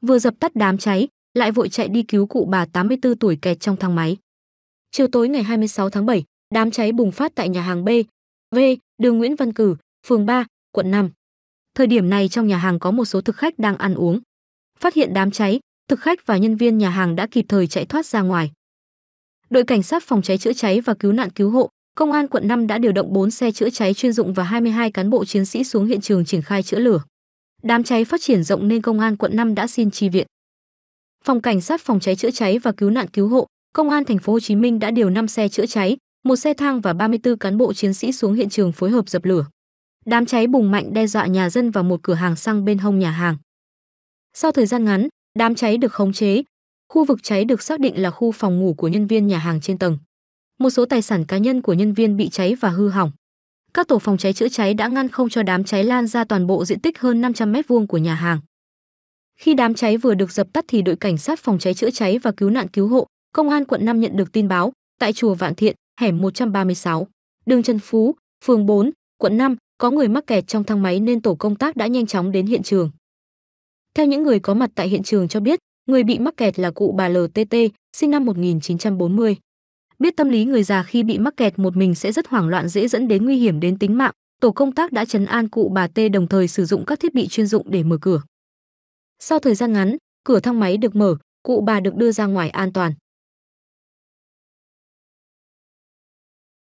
vừa dập tắt đám cháy, lại vội chạy đi cứu cụ bà 84 tuổi kẹt trong thang máy. Chiều tối ngày 26 tháng 7, đám cháy bùng phát tại nhà hàng B, V, đường Nguyễn Văn Cử, phường 3, quận 5. Thời điểm này trong nhà hàng có một số thực khách đang ăn uống. Phát hiện đám cháy, thực khách và nhân viên nhà hàng đã kịp thời chạy thoát ra ngoài. Đội cảnh sát phòng cháy chữa cháy và cứu nạn cứu hộ, công an quận 5 đã điều động 4 xe chữa cháy chuyên dụng và 22 cán bộ chiến sĩ xuống hiện trường triển khai chữa lửa. Đám cháy phát triển rộng nên công an quận 5 đã xin chi viện. Phòng cảnh sát phòng cháy chữa cháy và cứu nạn cứu hộ, công an thành phố Hồ Chí Minh đã điều 5 xe chữa cháy, một xe thang và 34 cán bộ chiến sĩ xuống hiện trường phối hợp dập lửa. Đám cháy bùng mạnh đe dọa nhà dân và một cửa hàng xăng bên hông nhà hàng. Sau thời gian ngắn, đám cháy được khống chế. Khu vực cháy được xác định là khu phòng ngủ của nhân viên nhà hàng trên tầng. Một số tài sản cá nhân của nhân viên bị cháy và hư hỏng các tổ phòng cháy chữa cháy đã ngăn không cho đám cháy lan ra toàn bộ diện tích hơn 500 mét vuông của nhà hàng. Khi đám cháy vừa được dập tắt thì đội cảnh sát phòng cháy chữa cháy và cứu nạn cứu hộ, công an quận 5 nhận được tin báo tại chùa Vạn Thiện, hẻm 136, đường Trần Phú, phường 4, quận 5 có người mắc kẹt trong thang máy nên tổ công tác đã nhanh chóng đến hiện trường. Theo những người có mặt tại hiện trường cho biết, người bị mắc kẹt là cụ bà LTT, sinh năm 1940 biết tâm lý người già khi bị mắc kẹt một mình sẽ rất hoảng loạn dễ dẫn đến nguy hiểm đến tính mạng tổ công tác đã chấn an cụ bà t đồng thời sử dụng các thiết bị chuyên dụng để mở cửa sau thời gian ngắn cửa thang máy được mở cụ bà được đưa ra ngoài an toàn